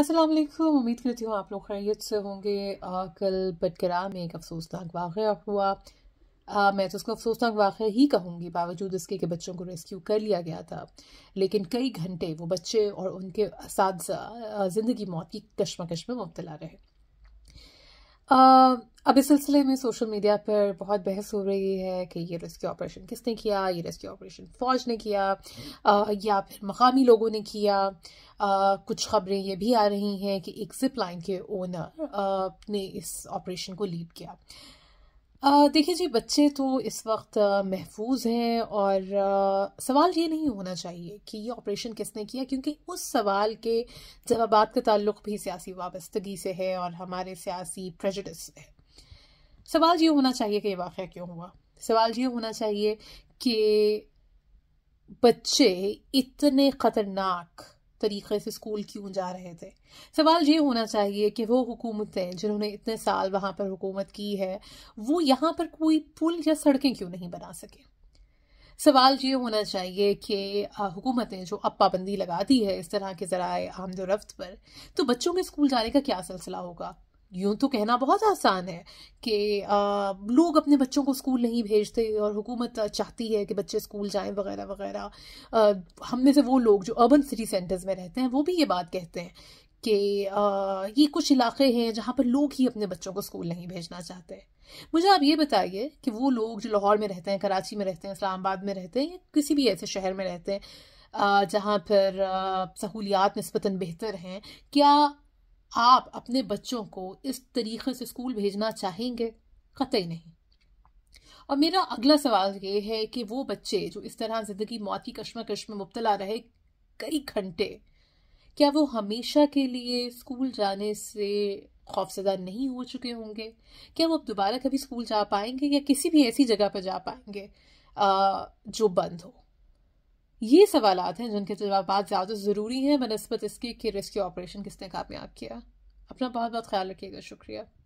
अस्सलाम वालेकुम उम्मीद करती हूँ आप लोग खैरियत से होंगे आ, कल बटकरा में एक अफसोसनाक वाक़ हुआ आ, मैं तो उसको अफसोसनाक वाक़ ही कहूँगी बावजूद इसके कि बच्चों को रेस्क्यू कर लिया गया था लेकिन कई घंटे वो बच्चे और उनके साथ ज़िंदगी मौत की कश्मकश में मुबतला रहे आ, अब इस सिलसिले में सोशल मीडिया पर बहुत बहस हो रही है कि ये रेस्क्यू ऑपरेशन किसने किया ये रेस्क्यू ऑपरेशन फौज ने किया आ, या फिर मकामी लोगों ने किया आ, कुछ खबरें ये भी आ रही हैं कि एक जिप लाइन के ओनर आ, ने इस ऑपरेशन को लीड किया देखिए जी बच्चे तो इस वक्त महफूज हैं और आ, सवाल ये नहीं होना चाहिए कि ये ऑपरेशन किसने किया क्योंकि उस सवाल के जवाब का ताल्लुक भी सियासी वाबस्तगी से है और हमारे सियासी प्रेजडस से है सवाल ये होना चाहिए कि ये वाक़ क्यों हुआ सवाल ये होना चाहिए कि बच्चे इतने ख़तरनाक तरीक़े से स्कूल क्यों जा रहे थे सवाल ये होना चाहिए कि वो हुकूमतें जिन्होंने इतने साल वहाँ पर हुकूमत की है वो यहाँ पर कोई पुल या सड़कें क्यों नहीं बना सके सवाल ये होना चाहिए कि हुकूमतें जो अब पाबंदी लगा दी है इस तरह के ज़रा आमदोरफ्त पर तो बच्चों के स्कूल जाने का क्या सिलसिला होगा यूं तो कहना बहुत आसान है कि लोग अपने बच्चों को स्कूल नहीं भेजते और हुकूमत चाहती है कि बच्चे स्कूल जाएं वगैरह वगैरह हम में से वो लोग जो अर्बन सिटी सेंटर्स में रहते हैं वो भी ये बात कहते हैं कि ये कुछ इलाके हैं जहाँ पर लोग ही अपने बच्चों को स्कूल नहीं भेजना चाहते मुझे आप ये बताइए कि वो लोग जो लाहौर में रहते हैं कराची में रहते हैं इस्लामाबाद में रहते हैं या किसी भी ऐसे शहर में रहते हैं जहाँ पर सहूलियात नस्बता बेहतर हैं क्या आप अपने बच्चों को इस तरीके से स्कूल भेजना चाहेंगे कतई नहीं और मेरा अगला सवाल ये है कि वो बच्चे जो इस तरह ज़िंदगी मौत की कश्मकश में मुबतला रहे कई घंटे क्या वो हमेशा के लिए स्कूल जाने से खौफजदा नहीं हो चुके होंगे क्या वो अब दोबारा कभी स्कूल जा पाएंगे या किसी भी ऐसी जगह पर जा पाएंगे जो बंद हो ये सवाल हैं जिनके जवाब ज़्यादा ज़रूरी हैं बनस्बत इसके कि रेस्क्यू ऑपरेशन किसने कामयाब किया अपना बहुत बहुत ख्याल रखिएगा शुक्रिया